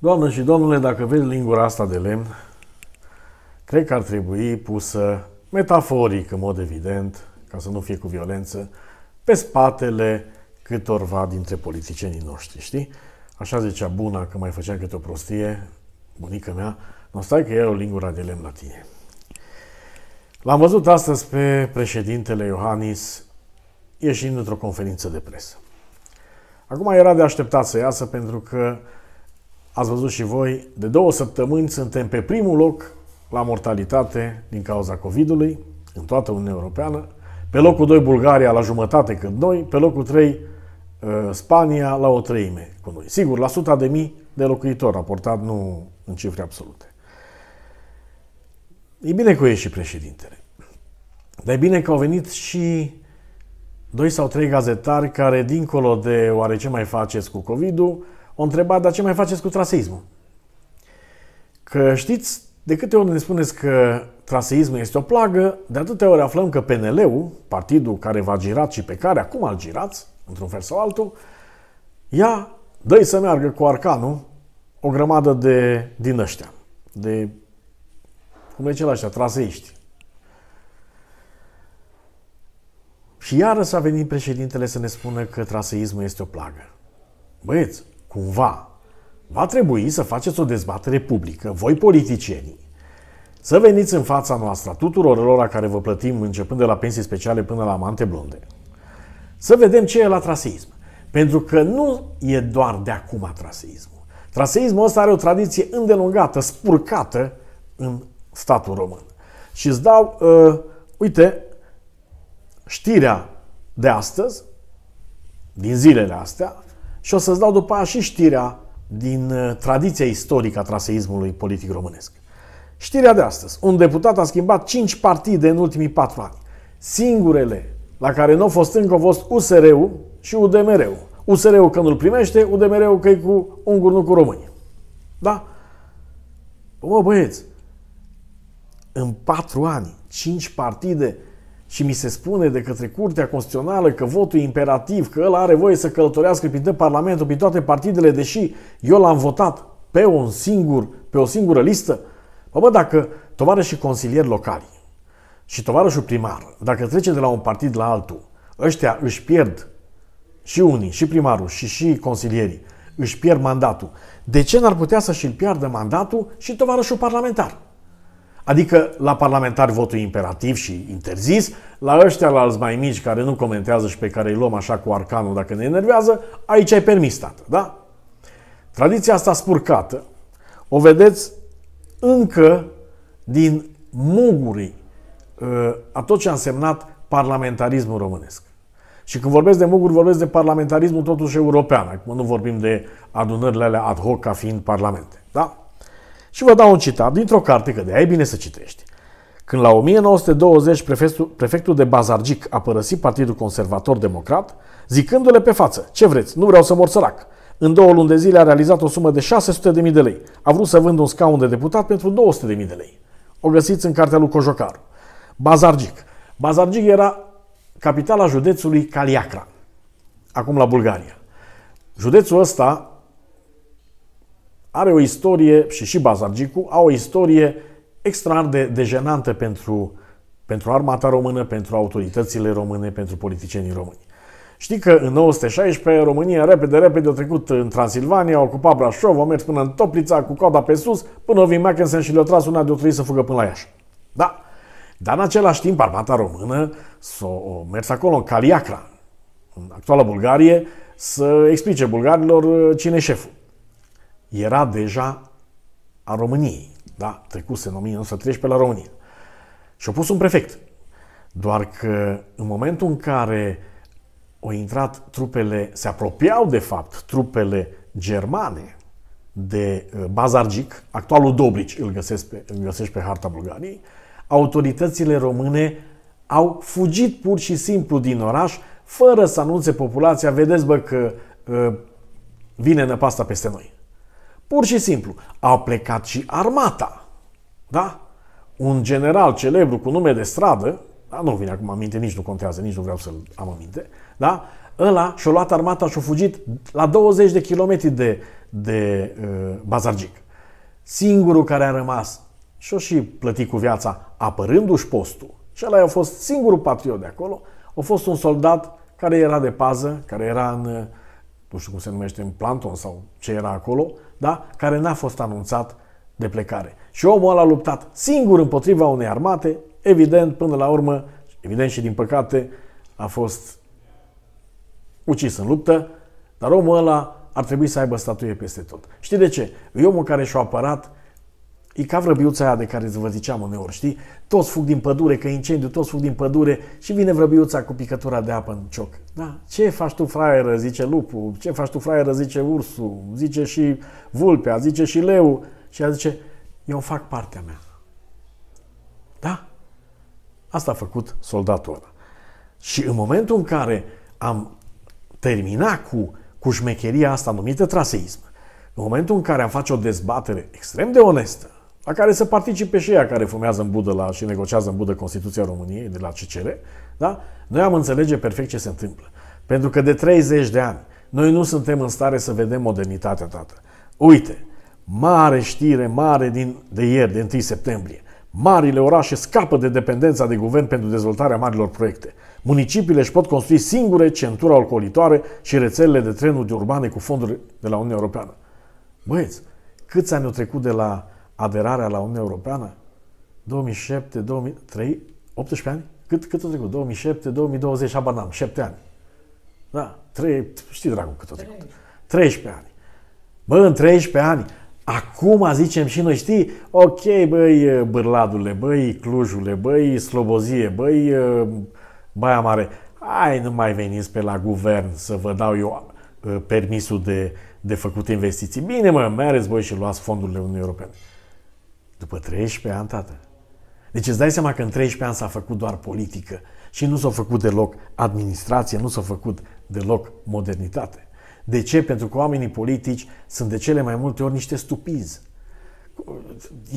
Doamne și domnule, dacă vezi lingura asta de lemn, cred că ar trebui pusă metaforic, în mod evident, ca să nu fie cu violență, pe spatele câtorva dintre politicienii noștri, știi? Așa zicea buna că mai făceam câte o prostie, bunica mea, nu stai că iau lingura de lemn la tine. L-am văzut astăzi pe președintele Iohannis ieșind într-o conferință de presă. Acum era de așteptat să iasă pentru că Ați văzut și voi, de două săptămâni suntem pe primul loc la mortalitate din cauza COVID-ului în toată Uniunea Europeană, pe locul 2 Bulgaria la jumătate cât noi, pe locul 3 uh, Spania la o treime cu noi. Sigur, la suta de mii de locuitori raportat, nu în cifre absolute. E bine că e și președintele. Dar e bine că au venit și doi sau trei gazetari care, dincolo de oare ce mai faceți cu COVID-ul, o întrebat, dar ce mai faceți cu traseismul? Că știți, de câte ori ne spuneți că traseismul este o plagă, de atâtea ori aflăm că PNL-ul, partidul care v-a girat și pe care acum al girați, într-un fel sau altul, ia, dă să meargă cu arcanul o grămadă de din ăștia, de, cum e cel așa, traseiști. Și iară s-a venit președintele să ne spună că traseismul este o plagă. Băieți, cumva, va trebui să faceți o dezbatere publică, voi politicienii, să veniți în fața noastră, tuturor lor care vă plătim, începând de la pensii speciale până la amante blonde. Să vedem ce e la traseism. Pentru că nu e doar de acum traseismul. Traseismul ăsta are o tradiție îndelungată, spurcată în statul român. Și îți dau, uh, uite, știrea de astăzi, din zilele astea, și o să-ți dau după aia și știrea din uh, tradiția istorică a traseismului politic românesc. Știrea de astăzi. Un deputat a schimbat 5 partide în ultimii 4 ani. Singurele la care nu au fost încă au fost USR-ul și UDMR-ul. USR-ul că nu-l primește, UDMR-ul că e cu unguri, nu cu români. Da? Bă, băieți, în 4 ani, 5 partide, și mi se spune de către Curtea Constituțională că votul e imperativ, că el are voie să călătorească prin Parlamentul, prin toate partidele, deși eu l-am votat pe, un singur, pe o singură listă, bă, bă dacă tovarășii consilieri locali și tovarășul primar, dacă trece de la un partid la altul, ăștia își pierd și unii, și primarul, și și consilierii, își pierd mandatul. De ce n-ar putea să și-l piardă mandatul și tovarășul parlamentar? Adică la parlamentari votul imperativ și interzis, la ăștia la alți mai mici care nu comentează și pe care îi luăm așa cu arcanul dacă ne enervează, aici ai permis, tată, da? Tradiția asta spurcată o vedeți încă din mugurii uh, a tot ce a însemnat parlamentarismul românesc. Și când vorbesc de muguri, vorbesc de parlamentarismul totuși european. Acum nu vorbim de adunările alea ad hoc ca fiind parlamente. Da? Și vă dau un citat dintr-o carte, că de-aia e bine să citești. Când la 1920 prefectul, prefectul de Bazargic a părăsit Partidul Conservator Democrat, zicându-le pe față, ce vreți, nu vreau să mor sărac. În două luni de zile a realizat o sumă de 600.000 de lei. A vrut să vândă un scaun de deputat pentru 200.000 de lei. O găsiți în cartea lui Cojocaru. Bazargic. Bazargic era capitala județului Caliacra, acum la Bulgaria. Județul ăsta are o istorie, și și Bazargicu, au o istorie extraordinar de dejenantă pentru, pentru armata română, pentru autoritățile române, pentru politicienii români. Știi că în 1916 România repede, repede a trecut în Transilvania, a ocupat Brașov, a mers până în Toplița, cu coada pe sus, până vin Mackensen și le-a tras una de o să fugă până la Iași. Da, dar în același timp armata română s-a mers acolo în Caliacra, în actuala Bulgarie, să explice bulgarilor uh, cine e șeful era deja a României, da? trecuse în 1913 la România. Și-a pus un prefect. Doar că în momentul în care au intrat trupele, se apropiau de fapt trupele germane de uh, Bazargic, actualul Dobrici îl găsești pe, îl găsești pe harta Bulgariei, autoritățile române au fugit pur și simplu din oraș fără să anunțe populația, vedeți bă că uh, vine năpasta peste noi. Pur și simplu, a plecat și armata. Da? Un general celebru cu nume de stradă, da, nu vine acum aminte, nici nu contează, nici nu vreau să-l am aminte, da? Ăla și-a luat armata și-a fugit la 20 de kilometri de, de uh, Bazargic. Singurul care a rămas și-a și plătit cu viața apărându-și postul. Și ăla a fost singurul patriot de acolo, a fost un soldat care era de pază, care era în, nu știu cum se numește, în planton sau ce era acolo, da? care n-a fost anunțat de plecare. Și omul ăla a luptat singur împotriva unei armate, evident, până la urmă, evident și din păcate, a fost ucis în luptă, dar omul ăla ar trebui să aibă statuie peste tot. Știi de ce? E omul care și-a apărat E ca vrăbiuța aia de care îți vă ziceam uneori, știi? Toți fug din pădure, că incendiu, toți fug din pădure și vine vrăbiuța cu picătura de apă în cioc. Da? Ce faci tu, fraieră, zice lupul, ce faci tu, fraieră, zice ursul, zice și vulpea, zice și leu. Și ea zice, eu fac partea mea. Da? Asta a făcut soldatul ăla. Și în momentul în care am terminat cu, cu șmecheria asta numită traseism, în momentul în care am face o dezbatere extrem de onestă, la care să participe și ea care fumează în budă la, și negociază în budă Constituția României de la CCR, da? noi am înțelege perfect ce se întâmplă. Pentru că de 30 de ani noi nu suntem în stare să vedem modernitatea, tată. Uite, mare știre, mare din, de ieri, de 1 septembrie. Marile orașe scapă de dependența de guvern pentru dezvoltarea marilor proiecte. Municipiile își pot construi singure centura alcoolitoare și rețelele de trenuri urbane cu fonduri de la Uniunea Europeană. Băieți, câți ani au trecut de la aderarea la Uniunea Europeană? 2007, 2003, 18 ani? Cât, cât a trecut? 2007, 2020, abar n-am, 7 ani. Da, 3, știi dragul cât a trecut. 13 ani. Bă, în 13 ani, acum zicem și noi, știi, ok, băi, Bârladule, băi, Clujule, băi, Slobozie, băi, ă, Baia Mare, hai, nu mai veniți pe la guvern să vă dau eu ă, permisul de, de făcut investiții. Bine, mă, mereți voi și luați fondurile Uniunii Europene. După 13 ani, tată. Deci îți dai seama că în 13 ani s-a făcut doar politică și nu s-a făcut deloc administrație, nu s-a făcut deloc modernitate. De ce? Pentru că oamenii politici sunt de cele mai multe ori niște stupizi.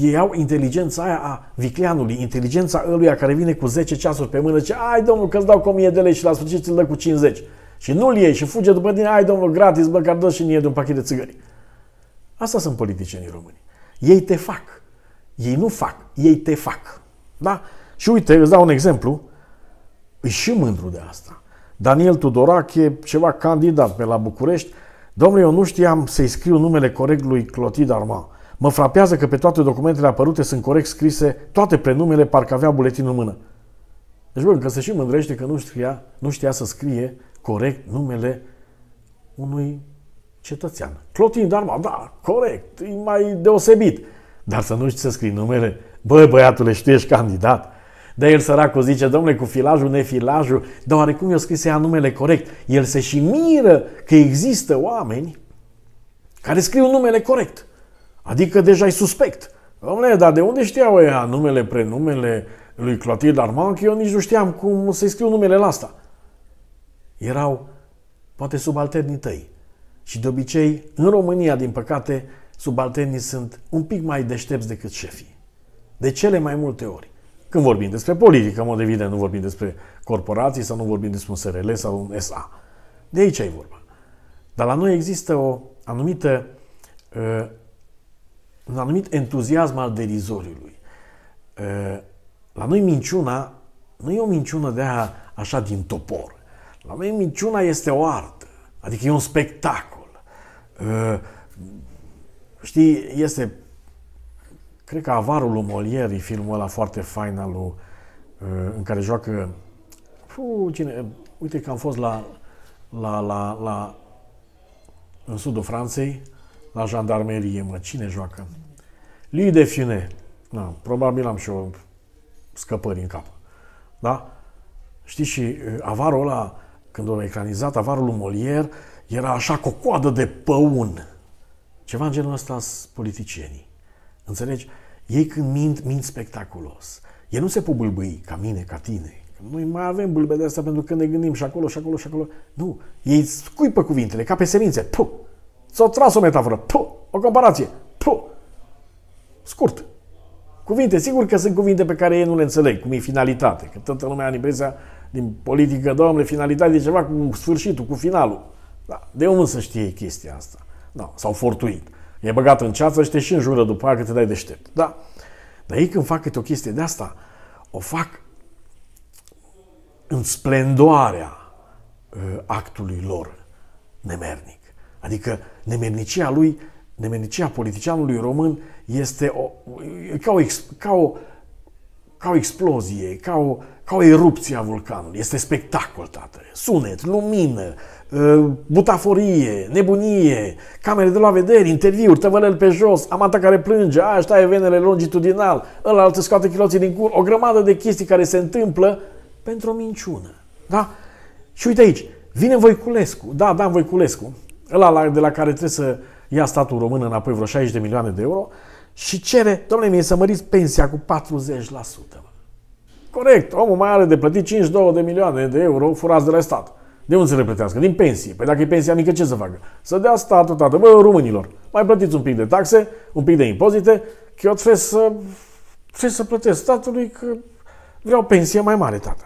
Ei au inteligența aia a vicleanului, inteligența ăluia care vine cu 10 ceasuri pe mână, ce ai domnul că îți dau 1000 de lei și la sfârșit îți dă cu 50. Și nu-l iei și fuge după tine, ai domnul gratis, măcar dă și mie de un pachet de țigări. Asta sunt politicienii români. Ei te fac. Ei nu fac, ei te fac. Da? Și uite, îți dau un exemplu. E și mândru de asta. Daniel Tudorache, ceva candidat pe la București. Domnule, eu nu știam să-i scriu numele corect lui Clotid Arma. Mă frapează că pe toate documentele apărute sunt corect scrise toate prenumele, parcă avea buletin în mână. Deci, bă, că se și mândrește că nu știa, nu știa să scrie corect numele unui cetățean. Clotin Darma, da, corect, e mai deosebit. Dar să nu știi să scrii numele. Bă, băiatule, știi, ești candidat. Dar el săracul zice, domnule, cu filajul, nefilajul, dar oarecum eu scris ea numele corect. El se și miră că există oameni care scriu numele corect. Adică deja e suspect. Domnule, dar de unde știau ea numele, prenumele lui Clotilde Armand, că eu nici nu știam cum să-i scriu numele la asta. Erau poate subalternii tăi. Și de obicei, în România, din păcate, subalternii sunt un pic mai deștepți decât șefii. De cele mai multe ori. Când vorbim despre politică, în mod evident, nu vorbim despre corporații sau nu vorbim despre un SRL sau un SA. De aici e vorba. Dar la noi există o anumită, uh, un anumit entuziasm al derizoriului. Uh, la noi minciuna nu e o minciună de a, așa din topor. La noi minciuna este o artă, adică e un spectacol. Uh, Știi, este, cred că avarul lui Molieri, filmul ăla foarte fain al lui, uh, în care joacă, fu, cine, uite că am fost la, la, la, la, în sudul Franței, la jandarmerie, mă, cine joacă? Lui de Fiune. Na, probabil am și o scăpări în cap. Da? Știi, și uh, avarul ăla, când o ecranizat, avarul lui Molière, era așa cu o coadă de păun. Ceva în genul ăsta sunt politicienii. Înțelegi? Ei când mint, mint spectaculos. Ei nu se pot bâlbâi ca mine, ca tine. Noi mai avem bâlbe de asta pentru că ne gândim și acolo, și acolo, și acolo. Nu. Ei scuipă cuvintele, ca pe semințe. Puh! S-au tras o metaforă. Puh! O comparație. Puh! Scurt. Cuvinte, sigur că sunt cuvinte pe care ei nu le înțeleg, cum e finalitate. Că toată lumea are impresia din politică, domnule, finalitate e ceva cu sfârșitul, cu finalul. Da, de unde să știe chestia asta? Da, sau fortuit. E băgat în ceață și te și înjură după aia că te dai deștept. Da. Dar ei când fac câte o chestie de asta, o fac în splendoarea uh, actului lor nemernic. Adică nemernicia lui, nemernicia politicianului român este o, ca, o, ca o ca o explozie, ca o, ca o erupție a vulcanului. Este spectacol, tată. Sunet, lumină, uh, butaforie, nebunie, camere de la vedere, interviuri, tăvălel pe jos, amanta care plânge, a, își taie venele longitudinal, ăla altă scoate chiloții din cur, o grămadă de chestii care se întâmplă pentru o minciună. Da? Și uite aici, vine Voiculescu, da, Dan Voiculescu, ăla de la care trebuie să ia statul român înapoi vreo 60 de milioane de euro, și cere, domnule mie, să măriți pensia cu 40%. Corect, omul mai are de plătit 52 de milioane de euro furați de la stat. De unde să le plătească? Din pensie. Păi dacă e pensia mică, ce să facă? Să dea statul, tată, bă, românilor, mai plătiți un pic de taxe, un pic de impozite, că eu trebuie să, trebuie să plătesc statului că vreau pensie mai mare, tată.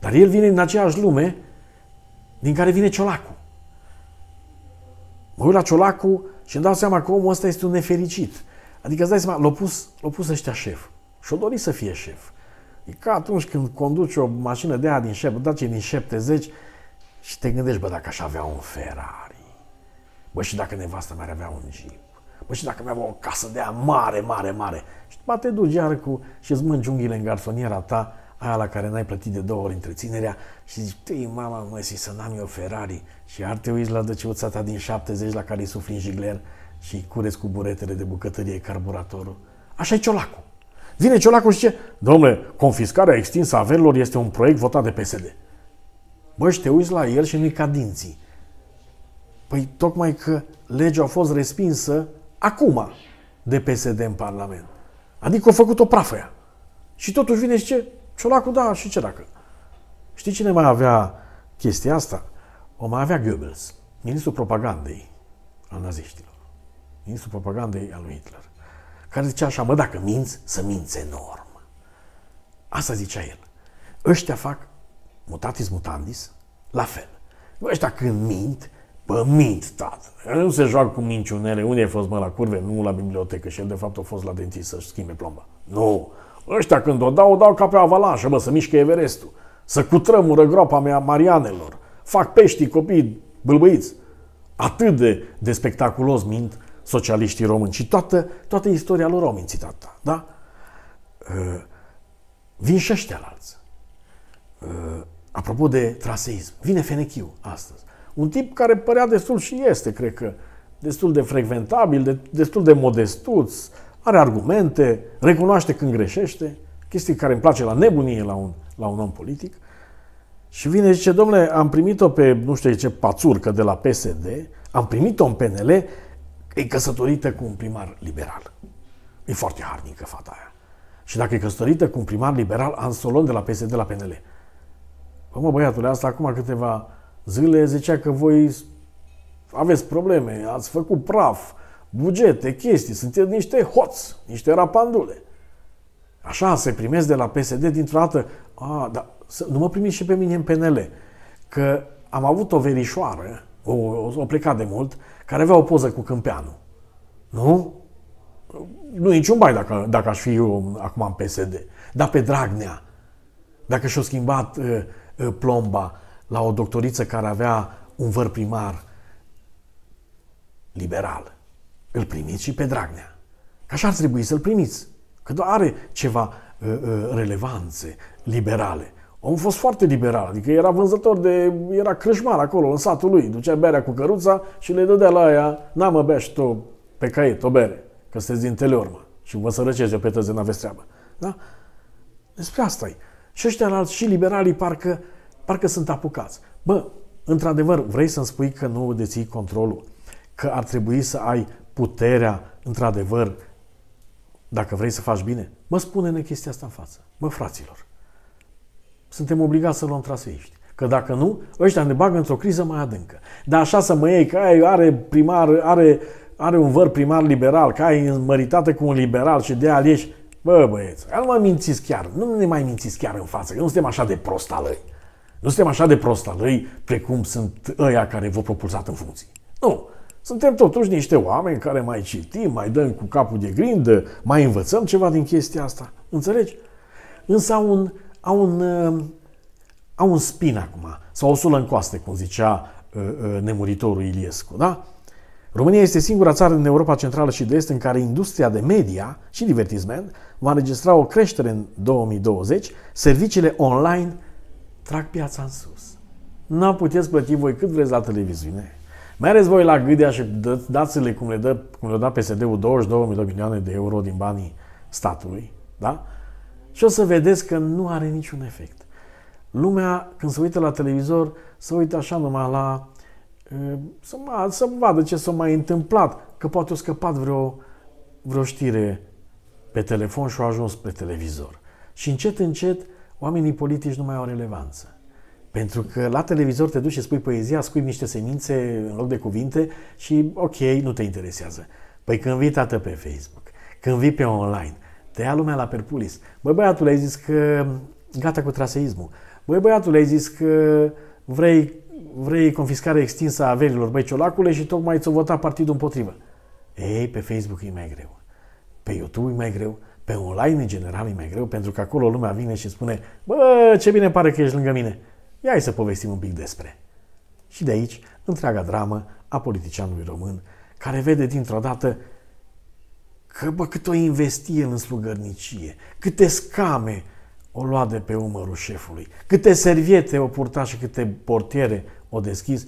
Dar el vine din aceeași lume din care vine ciolacul. Mă uit la ciolacul și îmi dau seama că omul ăsta este un nefericit. Adică îți dai seama, l-au pus, l-au pus ăștia șef. Și-o dori să fie șef. E ca atunci când conduci o mașină de aia din șep, da, din 70 și te gândești, bă, dacă aș avea un Ferrari, bă, și dacă nevastă mea ar avea un Jeep, bă, și dacă mi avea o casă de aia mare, mare, mare, și după te duci iar cu și îți mângi unghiile în garsoniera ta aia la care n-ai plătit de două ori întreținerea și zici, tu mama mă și să n-am eu Ferrari și ar te uiți la dăciuța ta din 70 la care îi sufli în jigler și cureți cu buretele de bucătărie carburatorul. așa e ciolacul. Vine ciolacul și zice, domnule, confiscarea extinsă a averilor este un proiect votat de PSD. Bă, și te uiți la el și nu-i ca dinții. Păi tocmai că legea a fost respinsă acum de PSD în Parlament. Adică a făcut o prafă ea. Și totuși vine și ce? Ciolacu, da, și ce dacă? Știi cine mai avea chestia asta? O mai avea Goebbels, ministrul propagandei al naziștilor, ministrul propagandei al lui Hitler, care zicea așa, mă, dacă minți, să minți enorm. Asta zicea el. Ăștia fac mutatis mutandis, la fel. Ăștia când mint, Bă, mint, tată. Nu se joacă cu minciunele. Unde ai fost, mă, la curve? Nu la bibliotecă. Și el, de fapt, a fost la dentist să-și schimbe plomba. Nu. Ăștia când o dau, o dau ca pe avalanșă, mă, să mișcă Everestul. Să cutrămură groapa mea Marianelor. Fac peștii copii bâlbâiți. Atât de, de spectaculos mint socialiștii români. Și toată, toată istoria lor au mințit atâta. Da? Uh, vin și ăștia la alții. Uh, apropo de traseism, vine Fenechiu astăzi. Un tip care părea destul și este, cred că, destul de frecventabil, de, destul de modestuț, uh, are argumente, recunoaște când greșește, chestii care îmi place la nebunie la un, la un om politic. Și vine și zice, domnule, am primit-o pe, nu știu ce, pațurcă de la PSD, am primit-o în PNL, e căsătorită cu un primar liberal. E foarte harnică fata aia. Și dacă e căsătorită cu un primar liberal, am să de la PSD la PNL. Bă, mă, băiatule, asta acum câteva zile zicea că voi aveți probleme, ați făcut praf, bugete, chestii, sunteți niște hoți, niște rapandule. Așa, se primesc de la PSD dintr-o dată. A, dar nu mă primiți și pe mine în PNL. Că am avut o verișoară, o, o, o plecat de mult, care avea o poză cu Câmpeanu. Nu? Nu niciun bai dacă, dacă aș fi eu acum în PSD. Dar pe Dragnea, dacă și-o schimbat uh, uh, plomba la o doctoriță care avea un văr primar liberal îl primiți și pe Dragnea. Așa ar trebui să-l primiți, că are ceva uh, uh, relevanțe liberale. Omul a fost foarte liberal, adică era vânzător de, era crâșmar acolo, în satul lui, ducea berea cu căruța și le dădea la aia, n-am mă bea și tu pe caiet o bere, că sunteți din teleormă și vă sărăcezi eu pe tăzi, n-aveți treabă. Da? Despre asta e. Și ăștia alți și liberalii parcă, parcă sunt apucați. Bă, într-adevăr, vrei să-mi spui că nu deții controlul? Că ar trebui să ai puterea, într-adevăr, dacă vrei să faci bine, mă spune-ne chestia asta în față. Mă, fraților, suntem obligați să luăm traseiști. Că dacă nu, ăștia ne bagă într-o criză mai adâncă. Dar așa să mă iei, că ai, are primar, are, are un văr primar liberal, că ai măritate cu un liberal și de aia, alieși. Bă, băieți, nu mai mințiți chiar, nu ne mai mințiți chiar în față, că nu suntem așa de prost alăi. Nu suntem așa de prost alăi precum sunt ăia care vă propulsat în funcții. Nu, suntem totuși niște oameni care mai citim, mai dăm cu capul de grindă, mai învățăm ceva din chestia asta. Înțelegi? Însă au un, au un, uh, au un spin acum, sau o sulă în coaste, cum zicea uh, uh, nemuritorul Iliescu, da? România este singura țară din Europa Centrală și de Est în care industria de media și divertisment va înregistra o creștere în 2020, serviciile online trag piața în sus. Nu puteți plăti voi cât vreți la televiziune, mai ales voi la Gâdea și dați-le cum le dă, cum le dă PSD-ul 22 de milioane de euro din banii statului, da? Și o să vedeți că nu are niciun efect. Lumea, când se uită la televizor, se uită așa numai la... Să, să vadă ce s-a mai întâmplat, că poate o scăpat vreo, vreo știre pe telefon și a ajuns pe televizor. Și încet, încet, oamenii politici nu mai au relevanță. Pentru că la televizor te duci și spui poezia, scui niște semințe în loc de cuvinte și ok, nu te interesează. Păi când vii tată pe Facebook, când vii pe online, te ia lumea la perpulis. Băi băiatul, ai zis că gata cu traseismul. Băi băiatul, ai zis că vrei, vrei confiscarea extinsă a averilor, băi ciolacule, și tocmai ți-o vota partidul împotrivă. Ei, pe Facebook e mai greu. Pe YouTube e mai greu. Pe online, în general, e mai greu, pentru că acolo lumea vine și spune, bă, ce bine pare că ești lângă mine. Ia să povestim un pic despre. Și de aici, întreaga dramă a politicianului român, care vede dintr-o dată că, bă, cât o investie în slugărnicie, câte scame o lua de pe umărul șefului, câte serviete o purta și câte portiere o deschis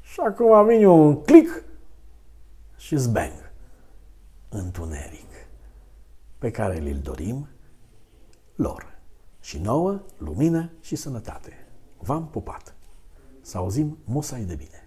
și acum vine un clic și zbang. Întuneric pe care îl dorim lor și nouă lumină și sănătate. V-am pupat! Să auzim musai de bine!